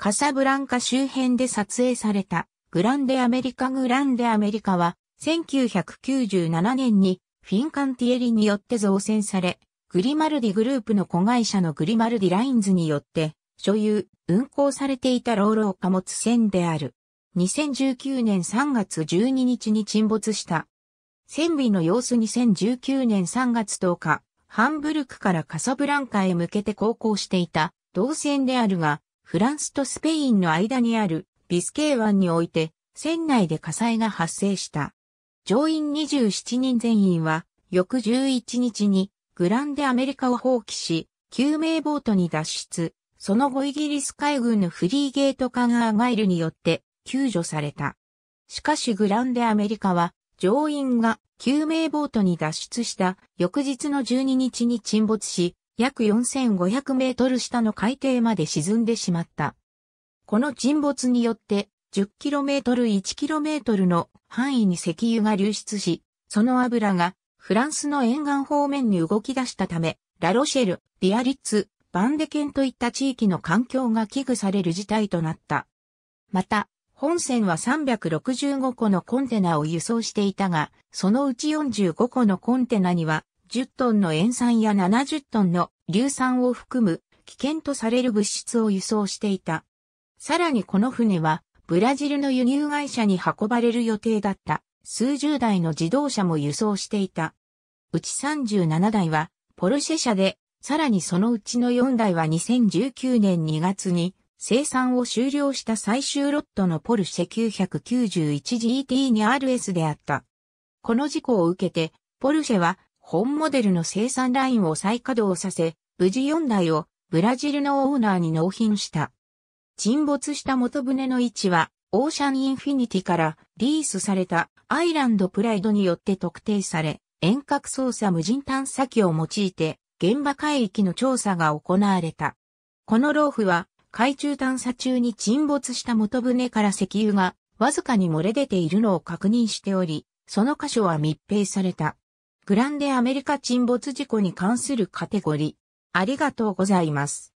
カサブランカ周辺で撮影されたグランデアメリカグランデアメリカは1997年にフィンカンティエリによって造船され、グリマルディグループの子会社のグリマルディラインズによって所有、運航されていたローロー貨物船である。2019年3月12日に沈没した。船尾の様子2019年3月10日、ハンブルクからカサブランカへ向けて航行していた同船であるが、フランスとスペインの間にあるビスケー湾において、船内で火災が発生した。乗員27人全員は、翌11日にグランデアメリカを放棄し、救命ボートに脱出、その後イギリス海軍のフリーゲート艦アーガイルによって救助された。しかしグランデアメリカは、乗員が救命ボートに脱出した翌日の12日に沈没し、約4500メートル下の海底まで沈んでしまった。この沈没によって1 0トル1トルの範囲に石油が流出し、その油がフランスの沿岸方面に動き出したため、ラロシェル、ビアリッツ、バンデケンといった地域の環境が危惧される事態となった。また、本船は365個のコンテナを輸送していたが、そのうち45個のコンテナには10トンの塩酸や70トンの硫酸を含む危険とされる物質を輸送していた。さらにこの船は、ブラジルの輸入会社に運ばれる予定だった数十台の自動車も輸送していた。うち37台はポルシェ車で、さらにそのうちの4台は2019年2月に生産を終了した最終ロットのポルシェ 991GT2RS であった。この事故を受けて、ポルシェは本モデルの生産ラインを再稼働させ、無事4台をブラジルのオーナーに納品した。沈没した元船の位置は、オーシャンインフィニティからリースされたアイランドプライドによって特定され、遠隔操作無人探査機を用いて、現場海域の調査が行われた。このローフは、海中探査中に沈没した元船から石油がわずかに漏れ出ているのを確認しており、その箇所は密閉された。グランデアメリカ沈没事故に関するカテゴリー。ありがとうございます。